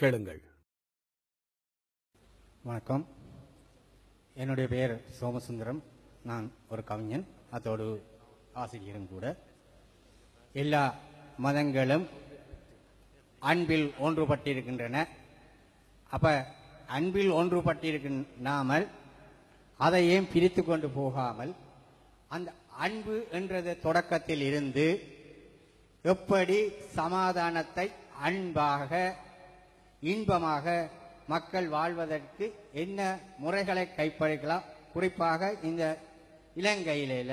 கேளுங்கள் வணக்கம் என்னுடைய பெயர் சோமசுந்தரம் நான் ஒரு கவிஞன் அதோடு ஆசிரியரும் கூட எல்லா மதங்களும் அன்பில் ஒன்றுபட்டிருக்கின்றன அப்ப அன்பில் ஒன்றுபட்டிருக்கின்றாமல் அதை ஏன் பிரித்து கொண்டு போகாமல் அந்த அன்பு என்றது தொடக்கத்தில் இருந்து எப்படி சமாதானத்தை அன்பாக இன்பமாக மக்கள் வாழ்வதற்கு என்ன முறைகளை கைப்பற்றிக்கலாம் குறிப்பாக இந்த இலங்கையில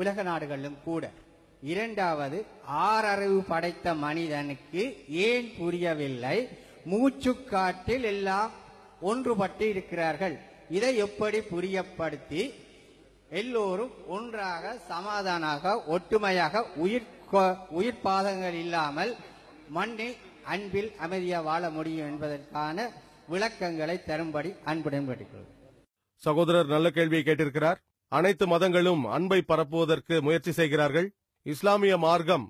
உலக நாடுகளிலும் கூட இரண்டாவது ஆறறிவு படைத்த மனிதனுக்கு ஏன் புரியவில்லை மூச்சுக்காற்றில் எல்லாம் ஒன்றுபட்டு இருக்கிறார்கள் இதை எப்படி புரியப்படுத்தி எல்லோரும் ஒன்றாக சமாதானாக ஒற்றுமையாக உயிர் உயிர் பாதங்கள் இல்லாமல் மண்ணை அன்பில் அமைதியாக வாழ முடியும் என்பதற்கான விளக்கங்களை தரும்படி அன்புடன் கேட்டுக்கொள்கிறேன் சகோதரர் நல்ல கேள்வியை கேட்டிருக்கிறார் அனைத்து மதங்களும் அன்பை பரப்புவதற்கு முயற்சி செய்கிறார்கள் இஸ்லாமிய மார்க்கம்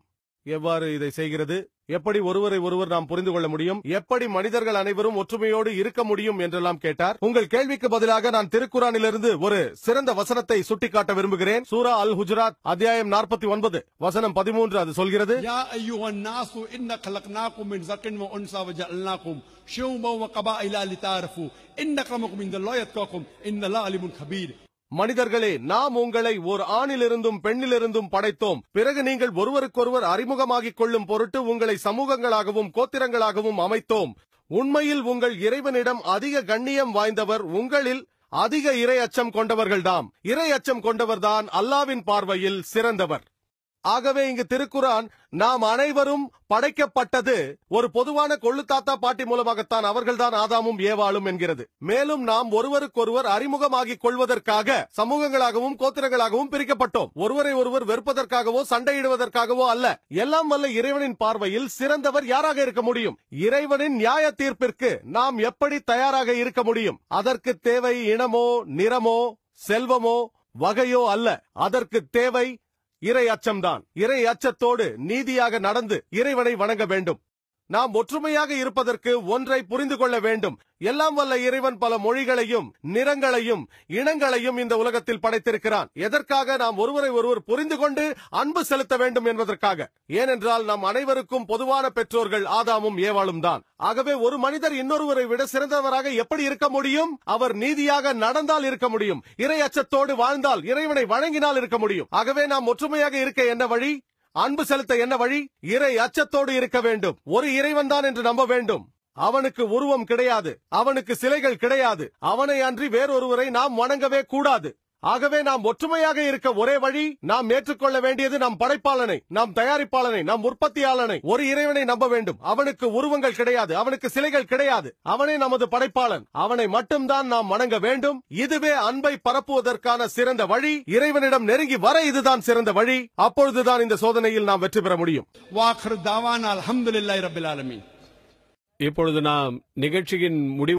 எவ்வாறு இதை செய்கிறது எப்படி ஒருவரை ஒருவர் நாம் புரிந்து கொள்ள முடியும் எப்படி மனிதர்கள் அனைவரும் ஒற்றுமையோடு இருக்க முடியும் என்றெல்லாம் கேட்டார் உங்கள் கேள்விக்கு பதிலாக நான் திருக்குறானிலிருந்து ஒரு சிறந்த வசனத்தை சுட்டிக்காட்ட விரும்புகிறேன் சூரா அல் ஹுஜராத் அத்தியாயம் நாற்பத்தி ஒன்பது வசனம் பதிமூன்று அது சொல்கிறது மனிதர்களே நாம் உங்களை ஓர் ஆணிலிருந்தும் பெண்ணிலிருந்தும் படைத்தோம் பிறகு நீங்கள் ஒருவருக்கொருவர் அறிமுகமாகிக் கொள்ளும் பொருட்டு உங்களை சமூகங்களாகவும் கோத்திரங்களாகவும் அமைத்தோம் உண்மையில் உங்கள் இறைவனிடம் அதிக கண்ணியம் வாய்ந்தவர் உங்களில் அதிக இறை அச்சம் கொண்டவர்கள்தாம் இறை அச்சம் கொண்டவர்தான் அல்லாவின் பார்வையில் சிறந்தவர் ஆகவே இங்கு திருக்குரான் நாம் அனைவரும் படைக்கப்பட்டது ஒரு பொதுவான கொள்ளு தாத்தா பாட்டி மூலமாகத்தான் அவர்கள்தான் ஆதாமும் ஏவாளும் என்கிறது மேலும் நாம் ஒருவருக்கொருவர் அறிமுகமாகிக் கொள்வதற்காக சமூகங்களாகவும் கோத்திரங்களாகவும் பிரிக்கப்பட்டோம் ஒருவரை ஒருவர் வெறுப்பதற்காகவோ சண்டையிடுவதற்காகவோ அல்ல எல்லாம் வல்ல இறைவனின் பார்வையில் சிறந்தவர் யாராக இருக்க முடியும் இறைவனின் நியாய தீர்ப்பிற்கு நாம் எப்படி தயாராக இருக்க முடியும் அதற்கு தேவை இனமோ நிறமோ செல்வமோ வகையோ அல்ல அதற்கு தேவை இறை அச்சம்தான் இறை அச்சத்தோடு நீதியாக நடந்து இறைவனை வணங்க வேண்டும் நாம் ஒற்றுமையாக இருப்பதற்கு ஒன்றை புரிந்து கொள்ள வேண்டும் எல்லாம் வல்ல இறைவன் பல மொழிகளையும் நிறங்களையும் இனங்களையும் இந்த உலகத்தில் படைத்திருக்கிறான் எதற்காக நாம் ஒருவரை ஒருவர் புரிந்து கொண்டு அன்பு செலுத்த வேண்டும் என்பதற்காக ஏனென்றால் நாம் அனைவருக்கும் பொதுவான பெற்றோர்கள் ஆதாமும் ஏவாளும் தான் ஆகவே ஒரு மனிதர் இன்னொருவரை விட சிறந்தவராக எப்படி இருக்க முடியும் அவர் நீதியாக நடந்தால் இருக்க முடியும் இறை அச்சத்தோடு வாழ்ந்தால் இறைவனை வழங்கினால் இருக்க முடியும் ஆகவே நாம் ஒற்றுமையாக இருக்க என்ன வழி அன்பு செலுத்த என்ன வழி இறை அச்சத்தோடு இருக்க வேண்டும் ஒரு இறைவன் தான் என்று நம்ப வேண்டும் அவனுக்கு உருவம் கிடையாது அவனுக்கு சிலைகள் கிடையாது அவனை அன்றி வேறொருவரை நாம் வணங்கவே கூடாது ஆகவே நாம் ஒற்றுமையாக இருக்க ஒரே வழி நாம் ஏற்றுக்கொள்ள வேண்டியது நாம் படைப்பாளனை நாம் தயாரிப்பாளனை நாம் உற்பத்தியாளனை ஒரு இறைவனை நம்ப வேண்டும் அவனுக்கு உருவங்கள் கிடையாது அவனுக்கு சிலைகள் கிடையாது அவனே நமது படைப்பாளன் அவனை மட்டும்தான் நாம் வணங்க வேண்டும் இதுவே அன்பை பரப்புவதற்கான சிறந்த வழி இறைவனிடம் நெருங்கி வர இதுதான் சிறந்த வழி அப்பொழுதுதான் இந்த சோதனையில் நாம் வெற்றி பெற முடியும் இப்பொழுது நாம் நிகழ்ச்சியின் முடிவு